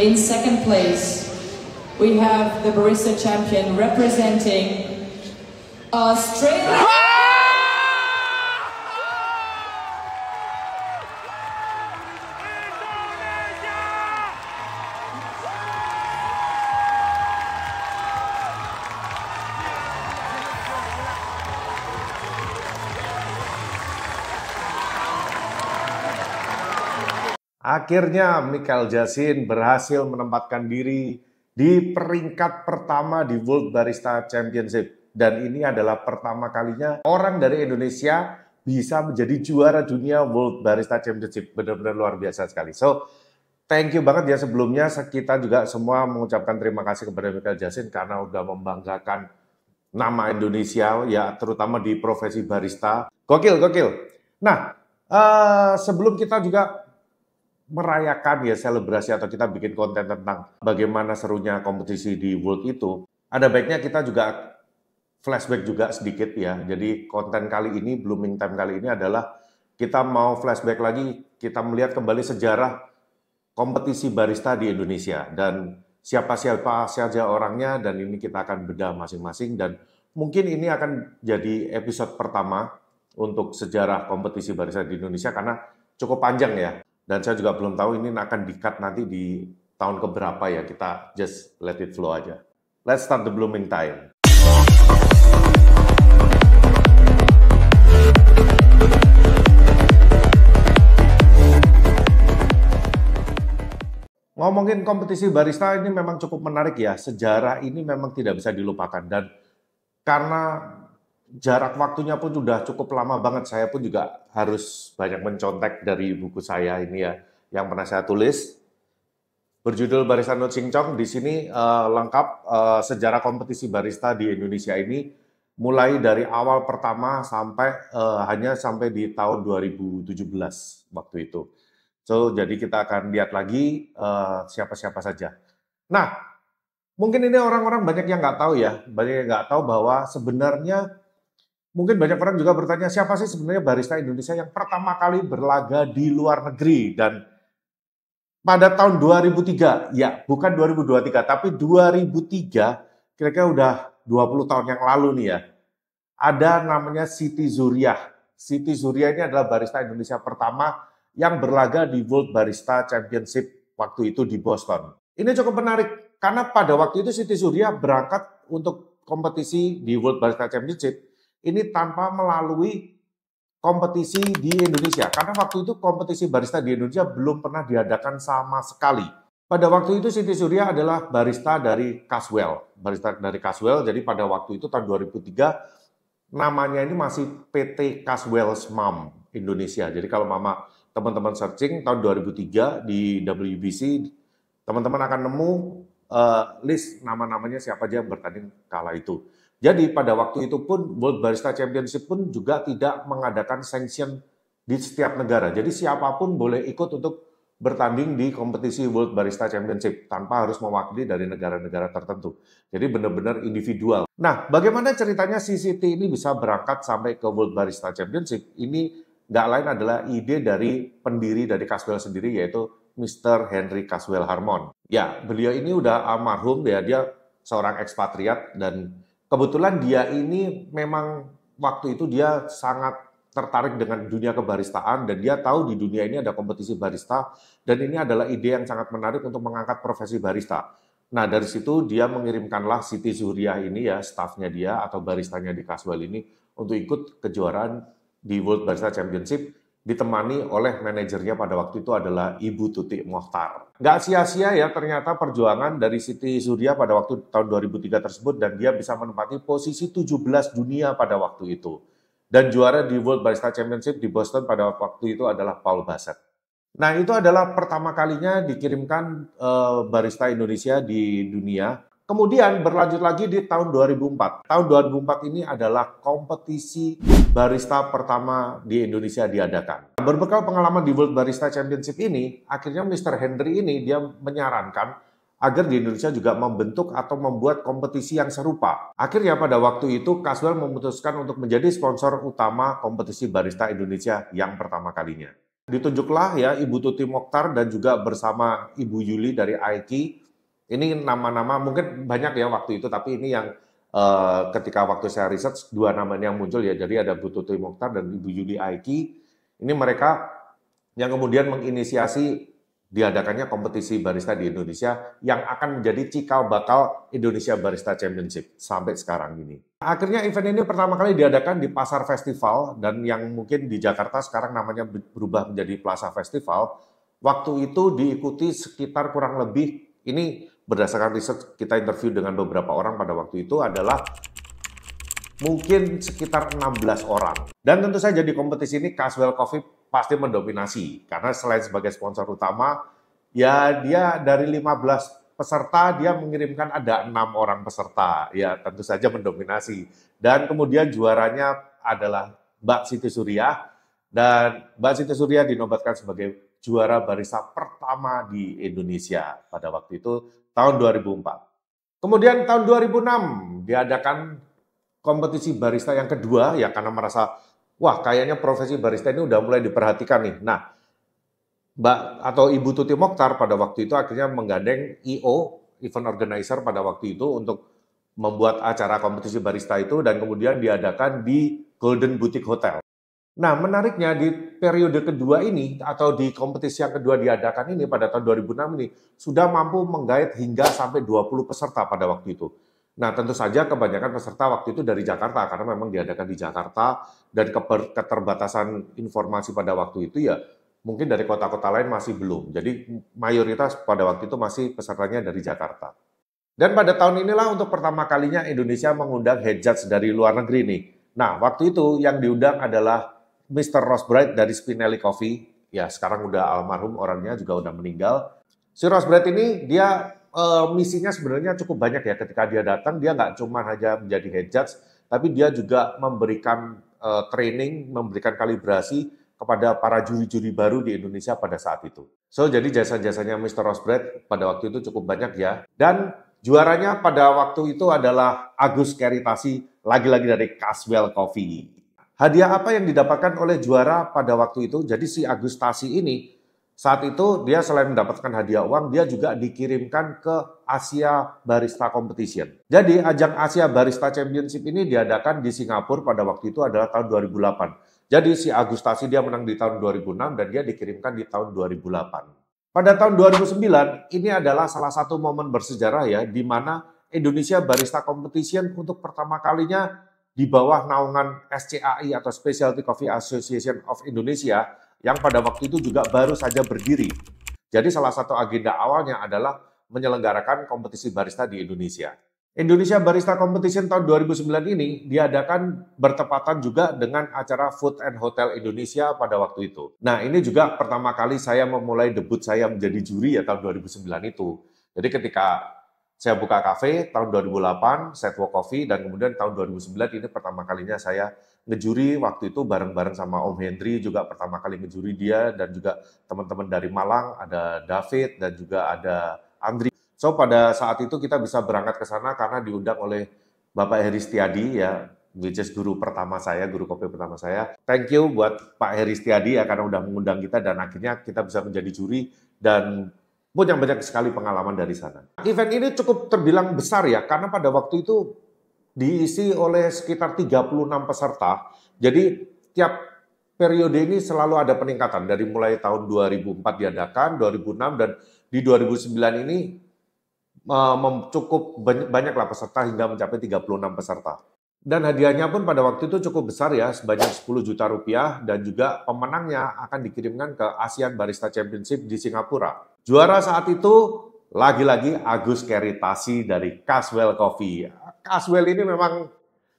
In second place, we have the barista champion representing Australia. Akhirnya Michael Jasin berhasil menempatkan diri di peringkat pertama di World Barista Championship. Dan ini adalah pertama kalinya orang dari Indonesia bisa menjadi juara dunia World Barista Championship. Benar-benar luar biasa sekali. So, thank you banget ya sebelumnya. Kita juga semua mengucapkan terima kasih kepada Michael Jasin karena udah membanggakan nama Indonesia ya terutama di profesi barista. Gokil, gokil. Nah, uh, sebelum kita juga merayakan ya selebrasi atau kita bikin konten tentang bagaimana serunya kompetisi di World itu, ada baiknya kita juga flashback juga sedikit ya. Jadi konten kali ini, Blooming Time kali ini adalah kita mau flashback lagi, kita melihat kembali sejarah kompetisi barista di Indonesia dan siapa-siapa saja orangnya dan ini kita akan bedah masing-masing dan mungkin ini akan jadi episode pertama untuk sejarah kompetisi barista di Indonesia karena cukup panjang ya. Dan saya juga belum tahu ini akan dikat nanti di tahun keberapa ya. Kita just let it flow aja. Let's start the blooming time. Ngomongin kompetisi barista ini memang cukup menarik ya. Sejarah ini memang tidak bisa dilupakan dan karena jarak waktunya pun sudah cukup lama banget. Saya pun juga harus banyak mencontek dari buku saya ini ya, yang pernah saya tulis. Berjudul Barista No Cingcong, di sini uh, lengkap uh, sejarah kompetisi barista di Indonesia ini, mulai dari awal pertama sampai uh, hanya sampai di tahun 2017 waktu itu. So, jadi kita akan lihat lagi siapa-siapa uh, saja. Nah, mungkin ini orang-orang banyak yang nggak tahu ya, banyak yang nggak tahu bahwa sebenarnya Mungkin banyak orang juga bertanya, siapa sih sebenarnya barista Indonesia yang pertama kali berlaga di luar negeri? Dan pada tahun 2003, ya bukan 2023, tapi 2003, kira-kira udah 20 tahun yang lalu nih ya. Ada namanya Siti Zuriah. Siti Zuriah ini adalah barista Indonesia pertama yang berlaga di World Barista Championship waktu itu di Boston. Ini cukup menarik, karena pada waktu itu Siti Zuriah berangkat untuk kompetisi di World Barista Championship ini tanpa melalui kompetisi di Indonesia. Karena waktu itu kompetisi barista di Indonesia belum pernah diadakan sama sekali. Pada waktu itu Siti Surya adalah barista dari Caswell, barista dari Caswell. Jadi pada waktu itu tahun 2003 namanya ini masih PT Caswell's Mom Indonesia. Jadi kalau mama teman-teman searching tahun 2003 di WBC, teman-teman akan nemu uh, list nama-namanya siapa aja yang bertanding kala itu. Jadi pada waktu itu pun World Barista Championship pun juga tidak mengadakan sanction di setiap negara. Jadi siapapun boleh ikut untuk bertanding di kompetisi World Barista Championship tanpa harus mewakili dari negara-negara tertentu. Jadi benar-benar individual. Nah, bagaimana ceritanya CCT ini bisa berangkat sampai ke World Barista Championship? Ini nggak lain adalah ide dari pendiri dari Caswell sendiri yaitu Mr. Henry Caswell Harmon. Ya, beliau ini udah almarhum ya, dia seorang ekspatriat dan kebetulan dia ini memang waktu itu dia sangat tertarik dengan dunia kebaristaan dan dia tahu di dunia ini ada kompetisi barista dan ini adalah ide yang sangat menarik untuk mengangkat profesi barista. Nah dari situ dia mengirimkanlah Siti Zuhriah ini ya stafnya dia atau baristanya di Caswell ini untuk ikut kejuaraan di World Barista Championship ditemani oleh manajernya pada waktu itu adalah Ibu Tuti Mohtar. Gak sia-sia ya ternyata perjuangan dari Siti Surya pada waktu tahun 2003 tersebut dan dia bisa menempati posisi 17 dunia pada waktu itu. Dan juara di World Barista Championship di Boston pada waktu itu adalah Paul Bassett. Nah itu adalah pertama kalinya dikirimkan uh, barista Indonesia di dunia Kemudian berlanjut lagi di tahun 2004. Tahun 2004 ini adalah kompetisi barista pertama di Indonesia diadakan. Berbekal pengalaman di World Barista Championship ini, akhirnya Mr. Henry ini dia menyarankan agar di Indonesia juga membentuk atau membuat kompetisi yang serupa. Akhirnya pada waktu itu Caswell memutuskan untuk menjadi sponsor utama kompetisi barista Indonesia yang pertama kalinya. Ditunjuklah ya Ibu Tuti Mokhtar dan juga bersama Ibu Yuli dari Aiki ini nama-nama mungkin banyak ya waktu itu, tapi ini yang uh, ketika waktu saya riset dua nama ini yang muncul ya. Jadi ada Bu Tuti Mokhtar dan Ibu Yuli Aiki. Ini mereka yang kemudian menginisiasi diadakannya kompetisi barista di Indonesia yang akan menjadi cikal bakal Indonesia Barista Championship sampai sekarang ini. Akhirnya event ini pertama kali diadakan di Pasar Festival dan yang mungkin di Jakarta sekarang namanya berubah menjadi Plaza Festival. Waktu itu diikuti sekitar kurang lebih ini berdasarkan riset kita interview dengan beberapa orang pada waktu itu adalah mungkin sekitar 16 orang. Dan tentu saja di kompetisi ini Caswell Coffee pasti mendominasi karena selain sebagai sponsor utama, ya dia dari 15 peserta dia mengirimkan ada enam orang peserta, ya tentu saja mendominasi. Dan kemudian juaranya adalah Mbak Siti Surya dan Mbak Siti Surya dinobatkan sebagai juara barista pertama di Indonesia pada waktu itu tahun 2004. Kemudian tahun 2006 diadakan kompetisi barista yang kedua ya karena merasa wah kayaknya profesi barista ini udah mulai diperhatikan nih. Nah, Mbak atau Ibu Tuti Mokhtar pada waktu itu akhirnya menggandeng IO event organizer pada waktu itu untuk membuat acara kompetisi barista itu dan kemudian diadakan di Golden Boutique Hotel Nah, menariknya di periode kedua ini atau di kompetisi yang kedua diadakan ini pada tahun 2006 ini sudah mampu menggait hingga sampai 20 peserta pada waktu itu. Nah, tentu saja kebanyakan peserta waktu itu dari Jakarta karena memang diadakan di Jakarta dan keterbatasan informasi pada waktu itu ya mungkin dari kota-kota lain masih belum. Jadi mayoritas pada waktu itu masih pesertanya dari Jakarta. Dan pada tahun inilah untuk pertama kalinya Indonesia mengundang head judge dari luar negeri nih. Nah, waktu itu yang diundang adalah Mr. Ross Bright dari Spinelli Coffee. Ya, sekarang udah almarhum orangnya juga udah meninggal. Si Ross Bright ini dia uh, misinya sebenarnya cukup banyak ya ketika dia datang dia nggak cuma hanya menjadi head judge tapi dia juga memberikan uh, training, memberikan kalibrasi kepada para juri-juri baru di Indonesia pada saat itu. So, jadi jasa-jasanya Mr. Bright pada waktu itu cukup banyak ya. Dan juaranya pada waktu itu adalah Agus Keritasi, lagi-lagi dari Caswell Coffee. Hadiah apa yang didapatkan oleh juara pada waktu itu? Jadi si Agustasi ini saat itu dia selain mendapatkan hadiah uang, dia juga dikirimkan ke Asia Barista Competition. Jadi ajang Asia Barista Championship ini diadakan di Singapura pada waktu itu adalah tahun 2008. Jadi si Agustasi dia menang di tahun 2006 dan dia dikirimkan di tahun 2008. Pada tahun 2009 ini adalah salah satu momen bersejarah ya di mana Indonesia Barista Competition untuk pertama kalinya di bawah naungan SCAI atau Specialty Coffee Association of Indonesia yang pada waktu itu juga baru saja berdiri. Jadi salah satu agenda awalnya adalah menyelenggarakan kompetisi barista di Indonesia. Indonesia Barista Competition tahun 2009 ini diadakan bertepatan juga dengan acara Food and Hotel Indonesia pada waktu itu. Nah ini juga pertama kali saya memulai debut saya menjadi juri ya tahun 2009 itu. Jadi ketika saya buka kafe tahun 2008, Setwo Coffee, dan kemudian tahun 2009 ini pertama kalinya saya ngejuri waktu itu bareng-bareng sama Om Hendry juga pertama kali ngejuri dia dan juga teman-teman dari Malang ada David dan juga ada Andri. So pada saat itu kita bisa berangkat ke sana karena diundang oleh Bapak Heri Setiadi ya which is guru pertama saya, guru kopi pertama saya. Thank you buat Pak Heri Setiadi ya karena udah mengundang kita dan akhirnya kita bisa menjadi juri dan punya banyak sekali pengalaman dari sana. Event ini cukup terbilang besar ya, karena pada waktu itu diisi oleh sekitar 36 peserta. Jadi tiap periode ini selalu ada peningkatan dari mulai tahun 2004 diadakan, 2006 dan di 2009 ini eh, cukup banyaklah peserta hingga mencapai 36 peserta. Dan hadiahnya pun pada waktu itu cukup besar ya, sebanyak 10 juta rupiah dan juga pemenangnya akan dikirimkan ke ASEAN Barista Championship di Singapura. Juara saat itu lagi-lagi Agus Keritasi dari Caswell Coffee. Caswell ini memang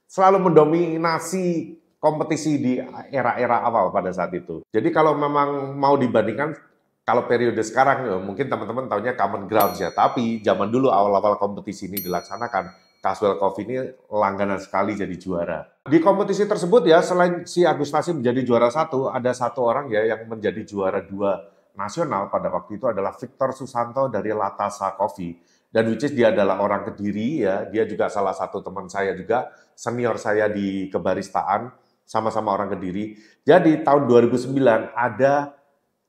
selalu mendominasi kompetisi di era-era awal pada saat itu. Jadi kalau memang mau dibandingkan kalau periode sekarang ya mungkin teman-teman tahunya common grounds ya, tapi zaman dulu awal-awal kompetisi ini dilaksanakan Caswell Coffee ini langganan sekali jadi juara. Di kompetisi tersebut ya, selain si Agus Nasim menjadi juara satu, ada satu orang ya yang menjadi juara dua nasional pada waktu itu adalah Victor Susanto dari Latasa Coffee. Dan which is dia adalah orang Kediri ya, dia juga salah satu teman saya juga, senior saya di kebaristaan, sama-sama orang Kediri. Jadi tahun 2009 ada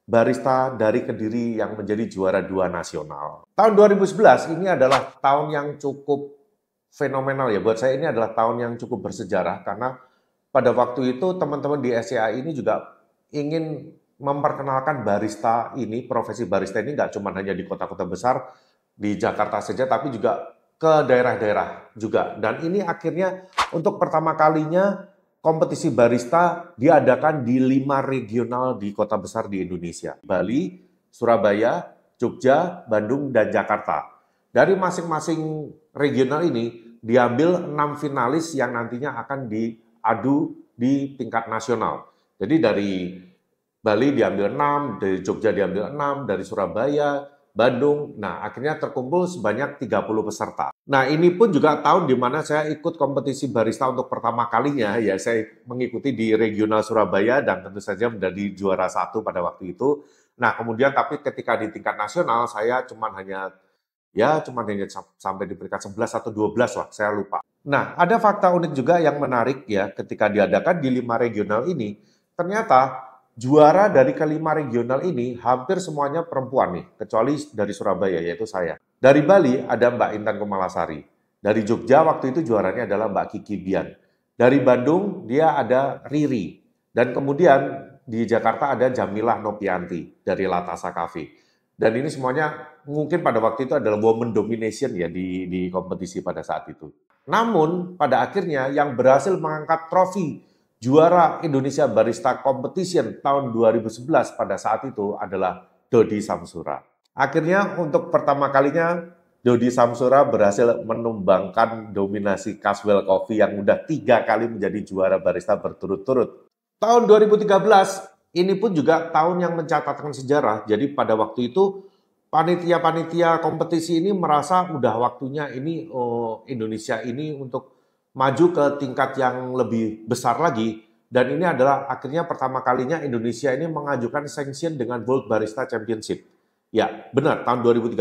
barista dari Kediri yang menjadi juara dua nasional. Tahun 2011 ini adalah tahun yang cukup fenomenal ya buat saya ini adalah tahun yang cukup bersejarah karena pada waktu itu teman-teman di SCA ini juga ingin memperkenalkan barista ini profesi barista ini nggak cuma hanya di kota-kota besar di Jakarta saja tapi juga ke daerah-daerah juga dan ini akhirnya untuk pertama kalinya kompetisi barista diadakan di lima regional di kota besar di Indonesia Bali, Surabaya, Jogja, Bandung dan Jakarta dari masing-masing regional ini diambil enam finalis yang nantinya akan diadu di tingkat nasional. Jadi dari Bali diambil enam, dari Jogja diambil enam, dari Surabaya, Bandung. Nah, akhirnya terkumpul sebanyak 30 peserta. Nah, ini pun juga tahun di mana saya ikut kompetisi barista untuk pertama kalinya. Ya, saya mengikuti di regional Surabaya dan tentu saja menjadi juara satu pada waktu itu. Nah, kemudian tapi ketika di tingkat nasional, saya cuma hanya ya cuma hanya sampai di peringkat 11 atau 12 lah, saya lupa. Nah, ada fakta unik juga yang menarik ya ketika diadakan di lima regional ini, ternyata juara dari kelima regional ini hampir semuanya perempuan nih, kecuali dari Surabaya yaitu saya. Dari Bali ada Mbak Intan Kumalasari. Dari Jogja waktu itu juaranya adalah Mbak Kiki Bian. Dari Bandung dia ada Riri. Dan kemudian di Jakarta ada Jamilah Nopianti dari Latasa Cafe. Dan ini semuanya mungkin pada waktu itu adalah woman domination ya di, di kompetisi pada saat itu. Namun pada akhirnya yang berhasil mengangkat trofi juara Indonesia Barista Competition tahun 2011 pada saat itu adalah Dodi Samsura. Akhirnya untuk pertama kalinya Dodi Samsura berhasil menumbangkan dominasi Caswell Coffee yang udah tiga kali menjadi juara barista berturut-turut. Tahun 2013 ini pun juga tahun yang mencatatkan sejarah. Jadi pada waktu itu panitia-panitia kompetisi ini merasa udah waktunya ini oh, Indonesia ini untuk maju ke tingkat yang lebih besar lagi. Dan ini adalah akhirnya pertama kalinya Indonesia ini mengajukan sanction dengan World Barista Championship. Ya, benar. Tahun 2013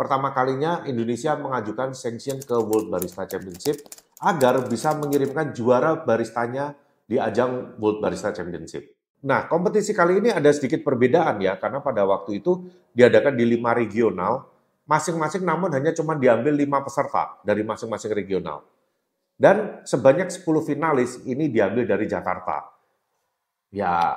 pertama kalinya Indonesia mengajukan sanction ke World Barista Championship agar bisa mengirimkan juara baristanya di ajang World Barista Championship. Nah, kompetisi kali ini ada sedikit perbedaan ya, karena pada waktu itu diadakan di lima regional, masing-masing namun hanya cuma diambil lima peserta dari masing-masing regional. Dan sebanyak 10 finalis ini diambil dari Jakarta. Ya,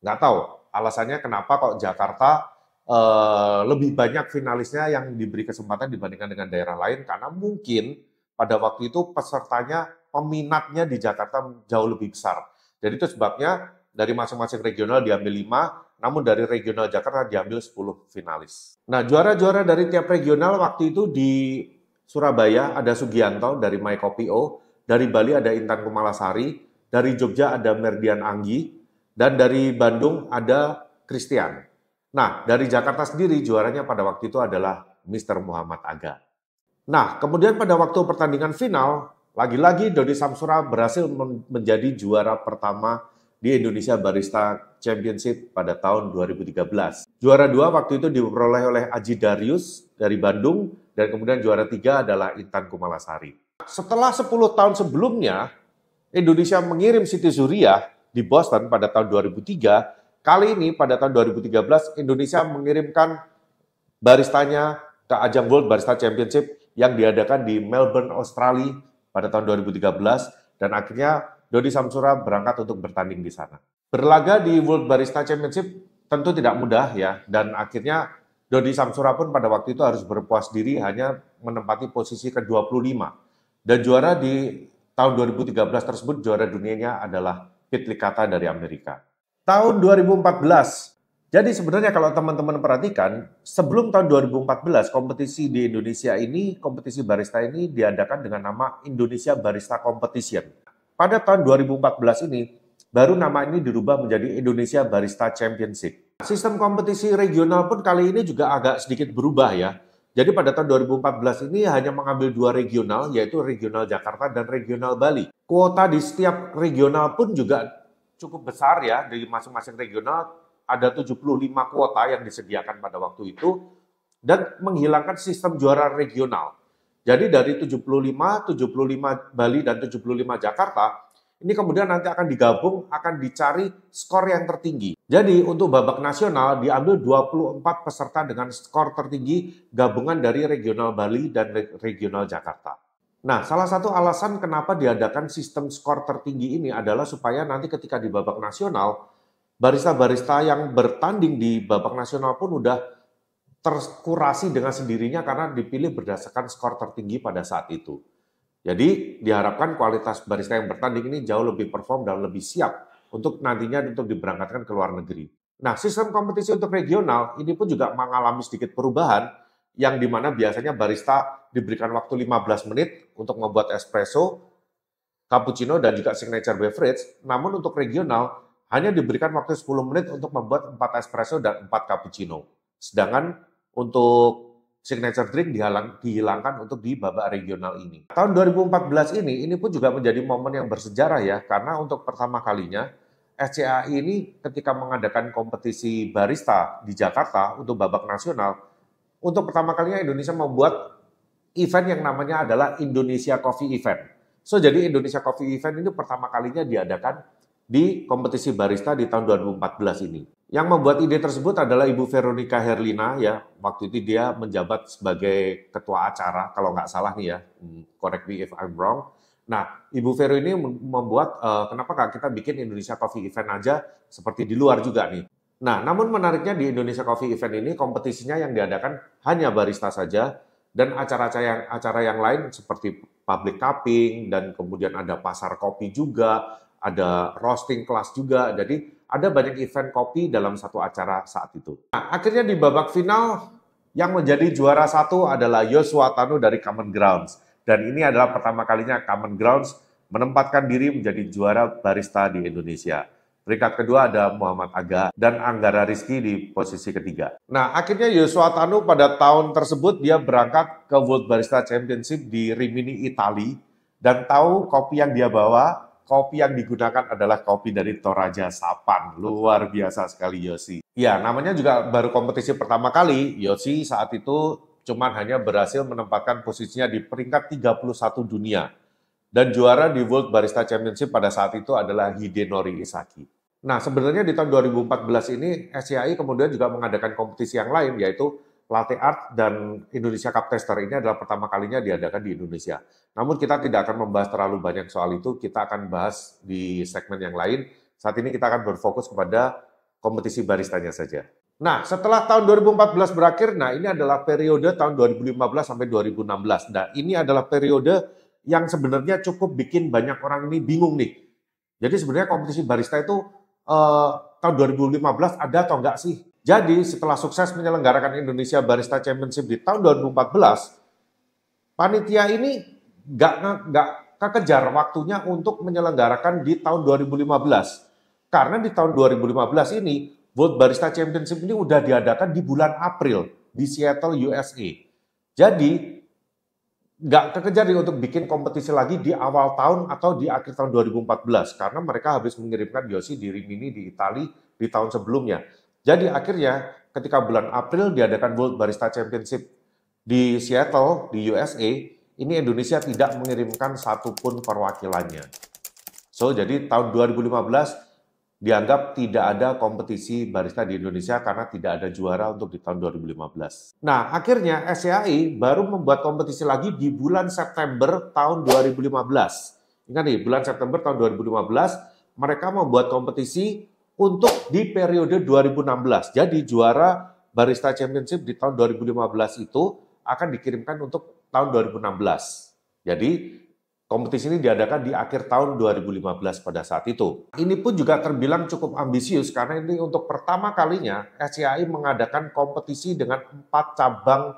nggak tahu alasannya kenapa kok Jakarta eh, lebih banyak finalisnya yang diberi kesempatan dibandingkan dengan daerah lain, karena mungkin pada waktu itu pesertanya, peminatnya di Jakarta jauh lebih besar. Jadi itu sebabnya dari masing-masing regional diambil 5, namun dari regional Jakarta diambil 10 finalis. Nah, juara-juara dari tiap regional waktu itu di Surabaya ada Sugianto dari My O, dari Bali ada Intan Kumalasari, dari Jogja ada Merdian Anggi, dan dari Bandung ada Christian. Nah, dari Jakarta sendiri juaranya pada waktu itu adalah Mr. Muhammad Aga. Nah, kemudian pada waktu pertandingan final, lagi-lagi Dodi Samsura berhasil menjadi juara pertama di Indonesia Barista Championship pada tahun 2013. Juara dua waktu itu diperoleh oleh Aji Darius dari Bandung dan kemudian juara tiga adalah Intan Kumalasari. Setelah 10 tahun sebelumnya, Indonesia mengirim Siti Zuriah di Boston pada tahun 2003. Kali ini pada tahun 2013 Indonesia mengirimkan baristanya ke ajang World Barista Championship yang diadakan di Melbourne, Australia pada tahun 2013 dan akhirnya Dodi Samsura berangkat untuk bertanding di sana. Berlaga di World Barista Championship tentu tidak mudah ya, dan akhirnya Dodi Samsura pun pada waktu itu harus berpuas diri hanya menempati posisi ke-25. Dan juara di tahun 2013 tersebut, juara dunianya adalah Pitlikata Likata dari Amerika. Tahun 2014, jadi sebenarnya kalau teman-teman perhatikan, sebelum tahun 2014 kompetisi di Indonesia ini, kompetisi barista ini diadakan dengan nama Indonesia Barista Competition pada tahun 2014 ini, baru nama ini dirubah menjadi Indonesia Barista Championship. Sistem kompetisi regional pun kali ini juga agak sedikit berubah ya. Jadi pada tahun 2014 ini hanya mengambil dua regional, yaitu regional Jakarta dan regional Bali. Kuota di setiap regional pun juga cukup besar ya, dari masing-masing regional ada 75 kuota yang disediakan pada waktu itu, dan menghilangkan sistem juara regional. Jadi dari 75, 75 Bali dan 75 Jakarta, ini kemudian nanti akan digabung, akan dicari skor yang tertinggi. Jadi untuk babak nasional diambil 24 peserta dengan skor tertinggi gabungan dari regional Bali dan regional Jakarta. Nah, salah satu alasan kenapa diadakan sistem skor tertinggi ini adalah supaya nanti ketika di babak nasional, barista-barista yang bertanding di babak nasional pun udah terkurasi dengan sendirinya karena dipilih berdasarkan skor tertinggi pada saat itu. Jadi diharapkan kualitas barista yang bertanding ini jauh lebih perform dan lebih siap untuk nantinya untuk diberangkatkan ke luar negeri. Nah, sistem kompetisi untuk regional ini pun juga mengalami sedikit perubahan yang dimana biasanya barista diberikan waktu 15 menit untuk membuat espresso, cappuccino, dan juga signature beverage. Namun untuk regional, hanya diberikan waktu 10 menit untuk membuat 4 espresso dan 4 cappuccino. Sedangkan untuk signature drink dihalang, dihilangkan untuk di babak regional ini. Tahun 2014 ini, ini pun juga menjadi momen yang bersejarah ya, karena untuk pertama kalinya SCA ini ketika mengadakan kompetisi barista di Jakarta untuk babak nasional, untuk pertama kalinya Indonesia membuat event yang namanya adalah Indonesia Coffee Event. So jadi Indonesia Coffee Event ini pertama kalinya diadakan di kompetisi barista di tahun 2014 ini. Yang membuat ide tersebut adalah Ibu Veronica Herlina ya, waktu itu dia menjabat sebagai ketua acara kalau nggak salah nih ya, hmm, correct me if I'm wrong. Nah, Ibu Vero ini membuat uh, kenapa kak kita bikin Indonesia Coffee Event aja seperti di luar juga nih. Nah, namun menariknya di Indonesia Coffee Event ini kompetisinya yang diadakan hanya barista saja dan acara-acara yang acara yang lain seperti public cupping dan kemudian ada pasar kopi juga, ada roasting kelas juga. Jadi ada banyak event kopi dalam satu acara saat itu. Nah, akhirnya di babak final yang menjadi juara satu adalah Yosua Tanu dari Common Grounds. Dan ini adalah pertama kalinya Common Grounds menempatkan diri menjadi juara barista di Indonesia. Peringkat kedua ada Muhammad Aga dan Anggara Rizky di posisi ketiga. Nah, akhirnya Yosua Tanu pada tahun tersebut dia berangkat ke World Barista Championship di Rimini, Italia dan tahu kopi yang dia bawa kopi yang digunakan adalah kopi dari Toraja Sapan. Luar biasa sekali Yosi. Ya, namanya juga baru kompetisi pertama kali. Yosi saat itu cuman hanya berhasil menempatkan posisinya di peringkat 31 dunia. Dan juara di World Barista Championship pada saat itu adalah Hidenori Isaki. Nah, sebenarnya di tahun 2014 ini SCI kemudian juga mengadakan kompetisi yang lain yaitu Latte Art dan Indonesia Cup Tester ini adalah pertama kalinya diadakan di Indonesia. Namun kita tidak akan membahas terlalu banyak soal itu, kita akan bahas di segmen yang lain. Saat ini kita akan berfokus kepada kompetisi baristanya saja. Nah, setelah tahun 2014 berakhir, nah ini adalah periode tahun 2015 sampai 2016. Nah, ini adalah periode yang sebenarnya cukup bikin banyak orang ini bingung nih. Jadi sebenarnya kompetisi barista itu eh, tahun 2015 ada atau enggak sih? Jadi setelah sukses menyelenggarakan Indonesia Barista Championship di tahun 2014, panitia ini nggak nggak kekejar waktunya untuk menyelenggarakan di tahun 2015. Karena di tahun 2015 ini World Barista Championship ini udah diadakan di bulan April di Seattle, USA. Jadi nggak kekejar nih untuk bikin kompetisi lagi di awal tahun atau di akhir tahun 2014 karena mereka habis mengirimkan Yosi di Rimini di Italia di tahun sebelumnya. Jadi akhirnya ketika bulan April diadakan World Barista Championship di Seattle di USA, ini Indonesia tidak mengirimkan satupun perwakilannya. So, jadi tahun 2015 dianggap tidak ada kompetisi barista di Indonesia karena tidak ada juara untuk di tahun 2015. Nah, akhirnya SCAI baru membuat kompetisi lagi di bulan September tahun 2015. Ingat nih, bulan September tahun 2015 mereka membuat kompetisi untuk di periode 2016. Jadi juara Barista Championship di tahun 2015 itu akan dikirimkan untuk tahun 2016. Jadi kompetisi ini diadakan di akhir tahun 2015 pada saat itu. Ini pun juga terbilang cukup ambisius karena ini untuk pertama kalinya SCI mengadakan kompetisi dengan empat cabang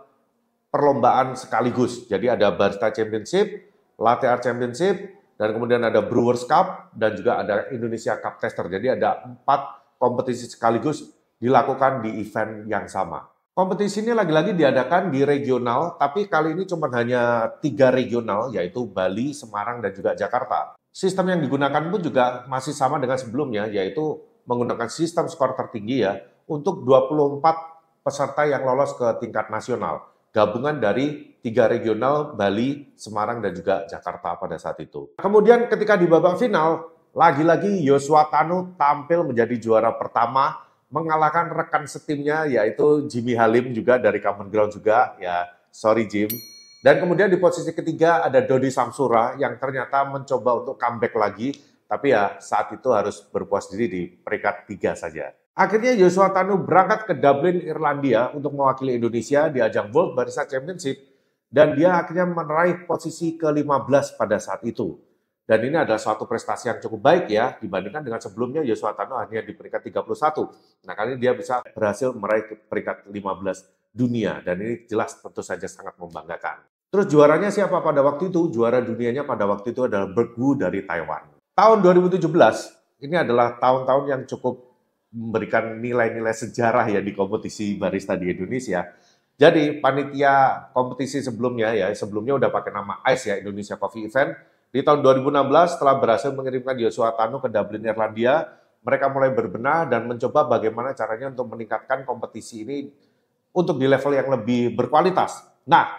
perlombaan sekaligus. Jadi ada Barista Championship, Latte Art Championship, dan kemudian ada Brewers Cup dan juga ada Indonesia Cup Tester. Jadi ada empat kompetisi sekaligus dilakukan di event yang sama. Kompetisi ini lagi-lagi diadakan di regional, tapi kali ini cuma hanya tiga regional, yaitu Bali, Semarang, dan juga Jakarta. Sistem yang digunakan pun juga masih sama dengan sebelumnya, yaitu menggunakan sistem skor tertinggi ya, untuk 24 peserta yang lolos ke tingkat nasional. Gabungan dari tiga regional, Bali, Semarang, dan juga Jakarta pada saat itu. Kemudian ketika di babak final, lagi-lagi Yosua Tanu tampil menjadi juara pertama mengalahkan rekan setimnya yaitu Jimmy Halim juga dari Common Ground juga ya sorry Jim dan kemudian di posisi ketiga ada Dodi Samsura yang ternyata mencoba untuk comeback lagi tapi ya saat itu harus berpuas diri di peringkat tiga saja. Akhirnya Joshua Tanu berangkat ke Dublin, Irlandia untuk mewakili Indonesia di ajang World Barista Championship dan dia akhirnya meraih posisi ke-15 pada saat itu. Dan ini adalah suatu prestasi yang cukup baik ya dibandingkan dengan sebelumnya Yosua Tano hanya di peringkat 31. Nah kali ini dia bisa berhasil meraih peringkat 15 dunia dan ini jelas tentu saja sangat membanggakan. Terus juaranya siapa pada waktu itu? Juara dunianya pada waktu itu adalah Bergu dari Taiwan. Tahun 2017 ini adalah tahun-tahun yang cukup memberikan nilai-nilai sejarah ya di kompetisi barista di Indonesia. Jadi panitia kompetisi sebelumnya ya sebelumnya udah pakai nama ICE ya Indonesia Coffee Event di tahun 2016 setelah berhasil mengirimkan Yosua Tano ke Dublin, Irlandia, mereka mulai berbenah dan mencoba bagaimana caranya untuk meningkatkan kompetisi ini untuk di level yang lebih berkualitas. Nah,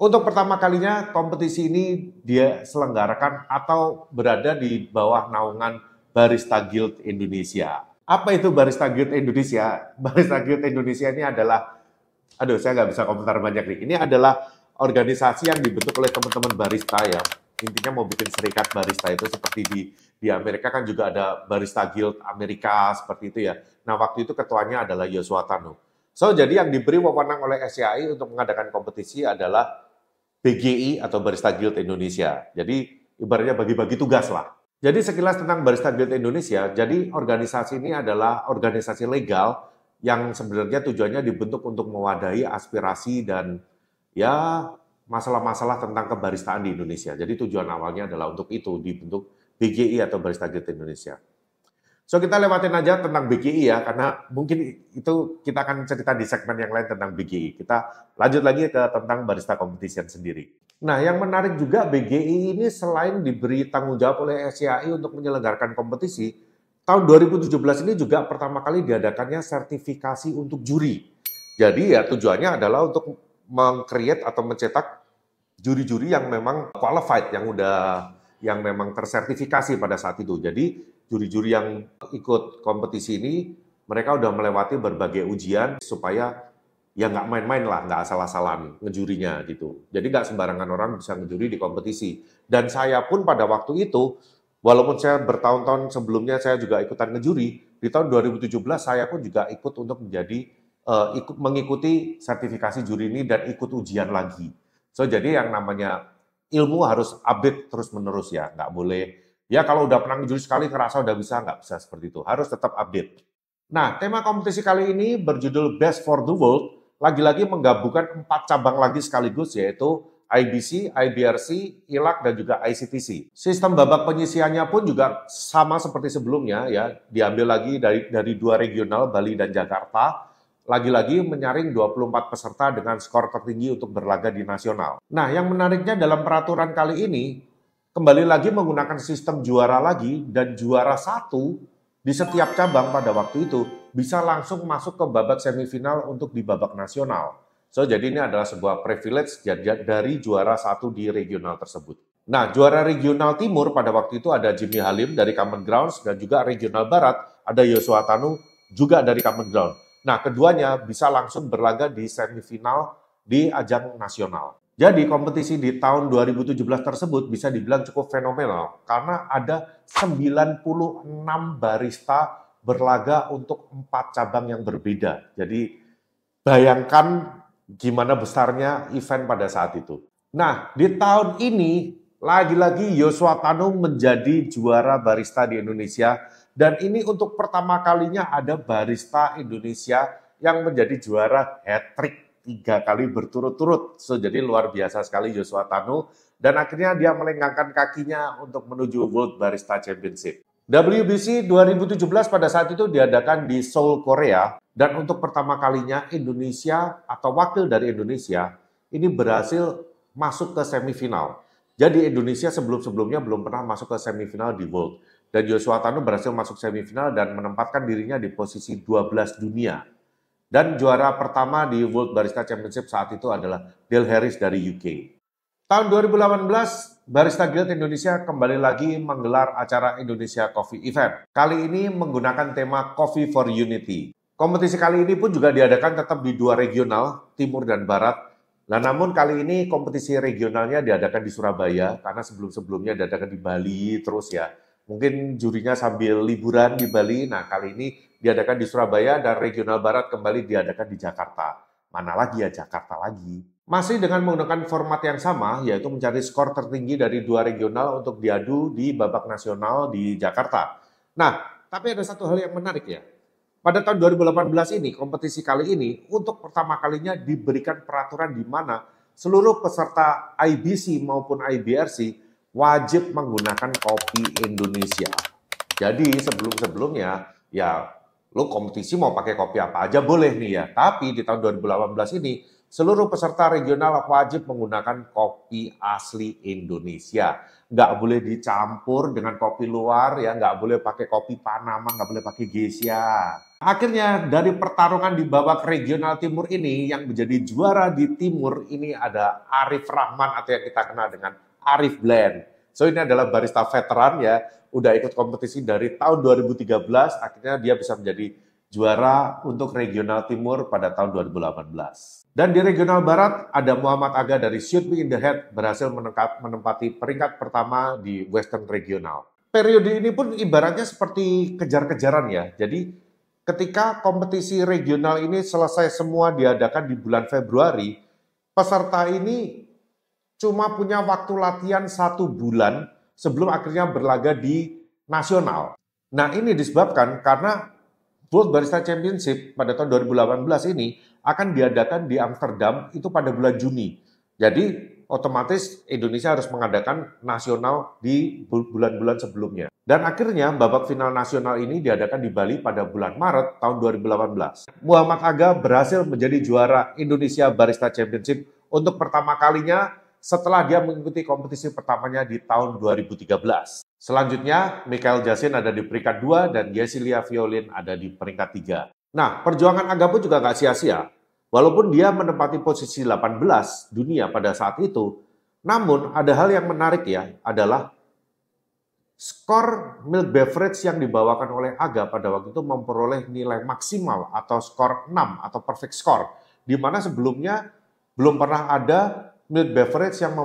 untuk pertama kalinya kompetisi ini dia selenggarakan atau berada di bawah naungan Barista Guild Indonesia. Apa itu Barista Guild Indonesia? Barista Guild Indonesia ini adalah, aduh saya nggak bisa komentar banyak nih, ini adalah organisasi yang dibentuk oleh teman-teman barista ya, intinya mau bikin serikat barista itu seperti di di Amerika kan juga ada barista guild Amerika seperti itu ya. Nah waktu itu ketuanya adalah Yosua Tanu. So jadi yang diberi wewenang oleh SCI untuk mengadakan kompetisi adalah BGI atau Barista Guild Indonesia. Jadi ibaratnya bagi-bagi tugas lah. Jadi sekilas tentang Barista Guild Indonesia, jadi organisasi ini adalah organisasi legal yang sebenarnya tujuannya dibentuk untuk mewadahi aspirasi dan ya masalah-masalah tentang kebaristaan di Indonesia. Jadi tujuan awalnya adalah untuk itu dibentuk BGI atau Barista Guild Indonesia. So kita lewatin aja tentang BGI ya, karena mungkin itu kita akan cerita di segmen yang lain tentang BGI. Kita lanjut lagi ke tentang barista competition sendiri. Nah yang menarik juga BGI ini selain diberi tanggung jawab oleh SCI untuk menyelenggarakan kompetisi, tahun 2017 ini juga pertama kali diadakannya sertifikasi untuk juri. Jadi ya tujuannya adalah untuk meng-create atau mencetak juri-juri yang memang qualified, yang udah yang memang tersertifikasi pada saat itu. Jadi juri-juri yang ikut kompetisi ini mereka udah melewati berbagai ujian supaya ya nggak main-main lah, nggak asal-asalan ngejurinya gitu. Jadi nggak sembarangan orang bisa ngejuri di kompetisi. Dan saya pun pada waktu itu, walaupun saya bertahun-tahun sebelumnya saya juga ikutan ngejuri, di tahun 2017 saya pun juga ikut untuk menjadi uh, ikut mengikuti sertifikasi juri ini dan ikut ujian lagi. So jadi yang namanya ilmu harus update terus menerus ya, nggak boleh ya kalau udah pernah juri sekali terasa udah bisa nggak bisa seperti itu, harus tetap update. Nah tema kompetisi kali ini berjudul Best for the World, lagi-lagi menggabungkan empat cabang lagi sekaligus yaitu IBC, IBRC, ILAC, dan juga ICTC. Sistem babak penyisiannya pun juga sama seperti sebelumnya ya, diambil lagi dari dari dua regional Bali dan Jakarta lagi-lagi menyaring 24 peserta dengan skor tertinggi untuk berlaga di nasional. Nah, yang menariknya dalam peraturan kali ini, kembali lagi menggunakan sistem juara lagi dan juara satu di setiap cabang pada waktu itu bisa langsung masuk ke babak semifinal untuk di babak nasional. So, jadi ini adalah sebuah privilege dari juara satu di regional tersebut. Nah, juara regional timur pada waktu itu ada Jimmy Halim dari Common Grounds dan juga regional barat ada Yosua Tanu juga dari Common Grounds. Nah, keduanya bisa langsung berlaga di semifinal di ajang nasional. Jadi kompetisi di tahun 2017 tersebut bisa dibilang cukup fenomenal karena ada 96 barista berlaga untuk empat cabang yang berbeda. Jadi bayangkan gimana besarnya event pada saat itu. Nah, di tahun ini lagi-lagi Yosua Tanung menjadi juara barista di Indonesia dan ini untuk pertama kalinya ada barista Indonesia yang menjadi juara hat-trick tiga kali berturut-turut. So, jadi luar biasa sekali Joshua Tanu. Dan akhirnya dia melenggangkan kakinya untuk menuju World Barista Championship. WBC 2017 pada saat itu diadakan di Seoul, Korea. Dan untuk pertama kalinya Indonesia atau wakil dari Indonesia ini berhasil masuk ke semifinal. Jadi Indonesia sebelum-sebelumnya belum pernah masuk ke semifinal di World dan Joshua Tano berhasil masuk semifinal dan menempatkan dirinya di posisi 12 dunia. Dan juara pertama di World Barista Championship saat itu adalah Dale Harris dari UK. Tahun 2018, Barista Guild Indonesia kembali lagi menggelar acara Indonesia Coffee Event. Kali ini menggunakan tema Coffee for Unity. Kompetisi kali ini pun juga diadakan tetap di dua regional, Timur dan Barat, Nah, namun kali ini kompetisi regionalnya diadakan di Surabaya karena sebelum-sebelumnya diadakan di Bali terus ya. Mungkin jurinya sambil liburan di Bali. Nah, kali ini diadakan di Surabaya dan regional barat kembali diadakan di Jakarta. Mana lagi ya Jakarta lagi? Masih dengan menggunakan format yang sama, yaitu mencari skor tertinggi dari dua regional untuk diadu di babak nasional di Jakarta. Nah, tapi ada satu hal yang menarik ya. Pada tahun 2018 ini, kompetisi kali ini untuk pertama kalinya diberikan peraturan di mana seluruh peserta IBC maupun IBRC wajib menggunakan kopi Indonesia. Jadi sebelum-sebelumnya ya lo kompetisi mau pakai kopi apa aja boleh nih ya. Tapi di tahun 2018 ini seluruh peserta regional wajib menggunakan kopi asli Indonesia. Nggak boleh dicampur dengan kopi luar ya, nggak boleh pakai kopi Panama, nggak boleh pakai Geisha. Akhirnya dari pertarungan di babak regional timur ini yang menjadi juara di timur ini ada Arif Rahman atau yang kita kenal dengan Arif Blend. So ini adalah barista veteran ya, udah ikut kompetisi dari tahun 2013, akhirnya dia bisa menjadi juara untuk regional timur pada tahun 2018. Dan di regional barat ada Muhammad Aga dari Shoot Me In The Head berhasil menempati peringkat pertama di Western Regional. Periode ini pun ibaratnya seperti kejar-kejaran ya. Jadi ketika kompetisi regional ini selesai semua diadakan di bulan Februari, peserta ini cuma punya waktu latihan satu bulan sebelum akhirnya berlaga di nasional. Nah ini disebabkan karena World Barista Championship pada tahun 2018 ini akan diadakan di Amsterdam itu pada bulan Juni. Jadi otomatis Indonesia harus mengadakan nasional di bulan-bulan sebelumnya. Dan akhirnya babak final nasional ini diadakan di Bali pada bulan Maret tahun 2018. Muhammad Aga berhasil menjadi juara Indonesia Barista Championship untuk pertama kalinya setelah dia mengikuti kompetisi pertamanya di tahun 2013. Selanjutnya, Michael Jasin ada di peringkat 2 dan Yesilia Violin ada di peringkat 3. Nah, perjuangan Aga pun juga nggak sia-sia. Walaupun dia menempati posisi 18 dunia pada saat itu, namun ada hal yang menarik ya, adalah skor milk beverage yang dibawakan oleh Aga pada waktu itu memperoleh nilai maksimal atau skor 6 atau perfect score. Di mana sebelumnya belum pernah ada Milk beverage yang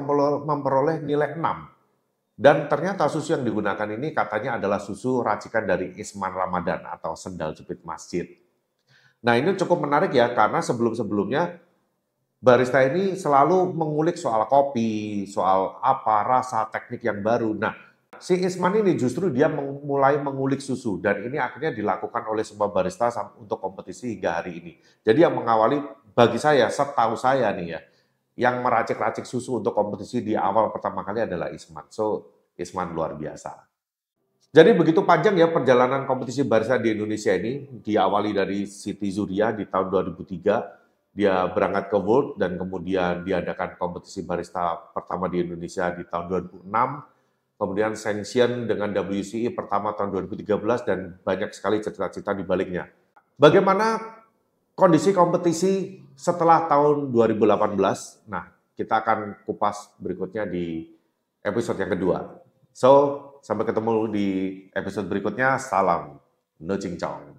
memperoleh nilai 6. Dan ternyata susu yang digunakan ini katanya adalah susu racikan dari Isman Ramadan atau sendal jepit masjid. Nah ini cukup menarik ya karena sebelum-sebelumnya barista ini selalu mengulik soal kopi, soal apa, rasa, teknik yang baru. Nah si Isman ini justru dia mulai mengulik susu dan ini akhirnya dilakukan oleh semua barista untuk kompetisi hingga hari ini. Jadi yang mengawali bagi saya, setahu saya nih ya, yang meracik-racik susu untuk kompetisi di awal pertama kali adalah Isman. So, Isman luar biasa. Jadi begitu panjang ya perjalanan kompetisi Barca di Indonesia ini. Diawali dari Siti Zuria di tahun 2003, dia berangkat ke World dan kemudian diadakan kompetisi barista pertama di Indonesia di tahun 2006. Kemudian sanction dengan WCI e pertama tahun 2013 dan banyak sekali cerita-cerita di baliknya. Bagaimana kondisi kompetisi setelah tahun 2018. Nah, kita akan kupas berikutnya di episode yang kedua. So, sampai ketemu di episode berikutnya. Salam No